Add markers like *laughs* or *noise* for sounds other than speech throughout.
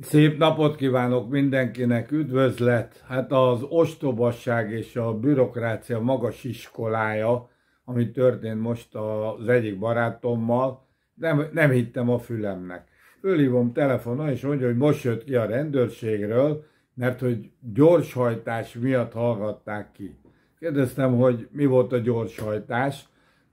Szép napot kívánok mindenkinek, üdvözlet! Hát az ostobasság és a bürokrácia magas iskolája, ami történt most az egyik barátommal, nem, nem hittem a fülemnek. Fölhívom telefona, és mondja, hogy most jött ki a rendőrségről, mert hogy gyorshajtás miatt hallgatták ki. Kérdeztem, hogy mi volt a gyorshajtás.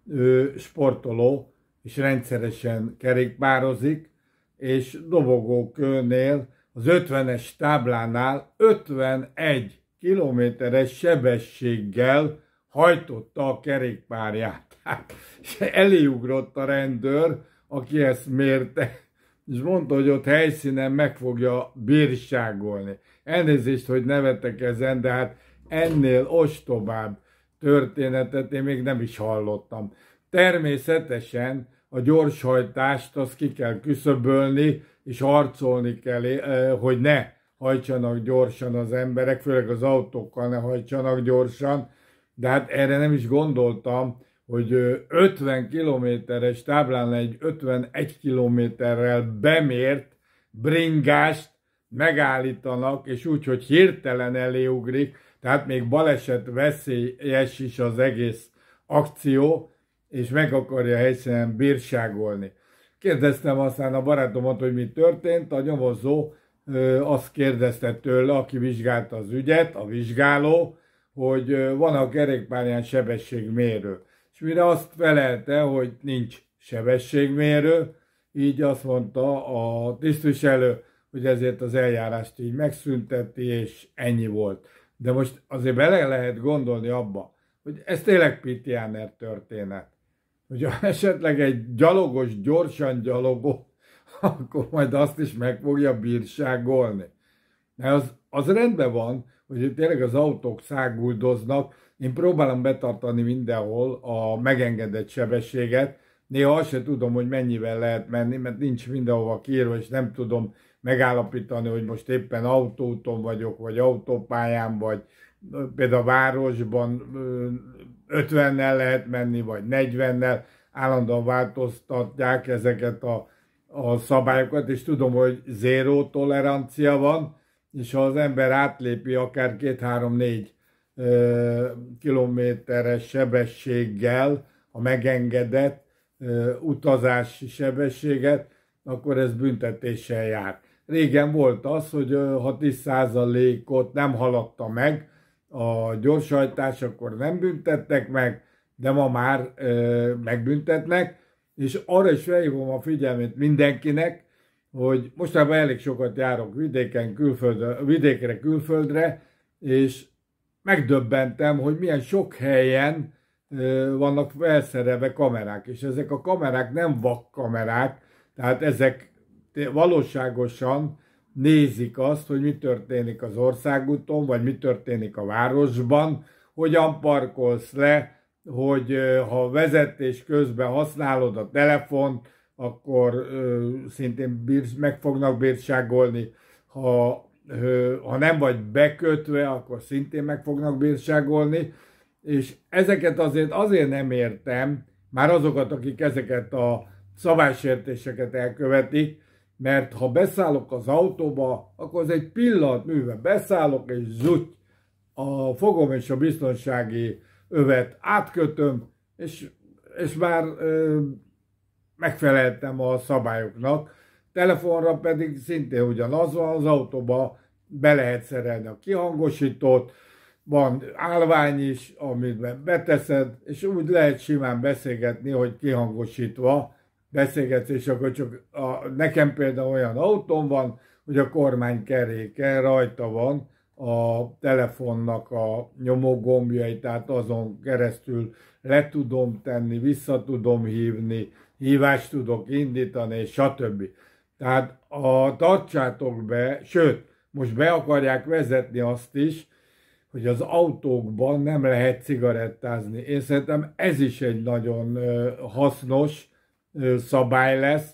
Ő sportoló, és rendszeresen kerékpározik, és dobogóknél az 50-es táblánál 51 kilométeres sebességgel hajtotta a kerékpárját. *laughs* Hát, és eléugrott a rendőr, aki ezt mérte, és mondta, hogy ott helyszínen meg fogja bírságolni. Elnézést, hogy nevetek ezen, de hát ennél ostobább történetet én még nem is hallottam. Természetesen a gyorshajtást azt ki kell küszöbölni, és harcolni kell, eh, hogy ne hajtsanak gyorsan az emberek, főleg az autókkal ne hajtsanak gyorsan, de hát erre nem is gondoltam, hogy 50 kilométeres táblán egy 51 kilométerrel bemért bringást megállítanak, és úgy, hogy hirtelen eléugrik, tehát még baleset veszélyes is az egész akció, és meg akarja helyszínen bírságolni. Kérdeztem aztán a barátomat, hogy mi történt, a nyomozó azt kérdezte tőle, aki vizsgálta az ügyet, a vizsgáló, hogy van a kerékpárján sebességmérő. És mire azt felelte, hogy nincs sebességmérő, így azt mondta a tisztviselő, hogy ezért az eljárást így megszünteti, és ennyi volt. De most azért bele lehet gondolni abba, hogy ez tényleg Pitiáner történet hogyha esetleg egy gyalogos gyorsan gyalogó, akkor majd azt is meg fogja bírságolni. Mert az, az rendben van, hogy tényleg az autók száguldoznak, én próbálom betartani mindenhol a megengedett sebességet, néha azt se tudom, hogy mennyivel lehet menni, mert nincs mindenhova kiírva, és nem tudom megállapítani, hogy most éppen autóton vagyok, vagy autópályán, vagy például a városban 50-nel lehet menni, vagy 40-nel, állandóan változtatják ezeket a, a szabályokat, és tudom, hogy zéró tolerancia van, és ha az ember átlépi akár 2-3-4 kilométeres sebességgel a megengedett utazási sebességet, akkor ez büntetéssel jár. Régen volt az, hogy ha 10 ot nem haladta meg, a gyorsajtás, akkor nem büntettek meg, de ma már ö, megbüntetnek, és arra is felhívom a figyelmét mindenkinek, hogy mostában elég sokat járok vidéken, külföldre, vidékre, külföldre, és megdöbbentem, hogy milyen sok helyen ö, vannak felszerelve kamerák, és ezek a kamerák nem vak kamerák, tehát ezek valóságosan nézik azt, hogy mi történik az országúton, vagy mi történik a városban, hogyan parkolsz le, hogy ha vezetés közben használod a telefont, akkor szintén meg fognak bírságolni. Ha, ha nem vagy bekötve, akkor szintén meg fognak bírságolni. És ezeket azért azért nem értem, már azokat, akik ezeket a szabálysértéseket elkövetik, mert ha beszállok az autóba, akkor az egy pillanat műve beszállok, és zsutty, a fogom és a biztonsági övet átkötöm, és, és már ö, megfeleltem a szabályoknak. Telefonra pedig szintén ugyanaz van, az autóba be lehet szerelni a kihangosítót, van állvány is, amit beteszed, és úgy lehet simán beszélgetni, hogy kihangosítva, beszélgetsz, akkor csak a, nekem például olyan autón van, hogy a kormánykeréken rajta van a telefonnak a nyomógombjai, tehát azon keresztül le tudom tenni, vissza tudom hívni, hívást tudok indítani, és stb. Tehát a tartsátok be, sőt, most be akarják vezetni azt is, hogy az autókban nem lehet cigarettázni. Én szerintem ez is egy nagyon hasznos, szabály lesz.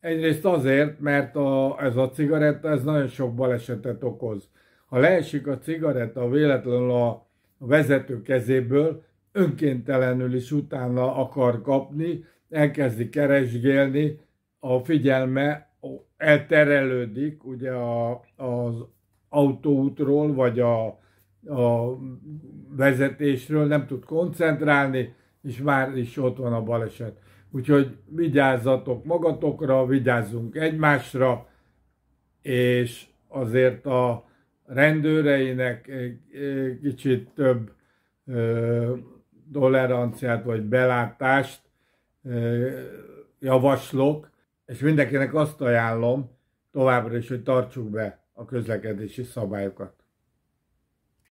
Egyrészt azért, mert a, ez a cigaretta ez nagyon sok balesetet okoz. Ha leesik a cigaretta véletlenül a vezető kezéből, önkéntelenül is utána akar kapni, elkezdi keresgélni, a figyelme elterelődik ugye a, az autóútról, vagy a, a vezetésről, nem tud koncentrálni, és már is ott van a baleset. Úgyhogy vigyázzatok magatokra, vigyázzunk egymásra, és azért a rendőreinek kicsit több toleranciát vagy belátást javaslok, és mindenkinek azt ajánlom továbbra is, hogy tartsuk be a közlekedési szabályokat.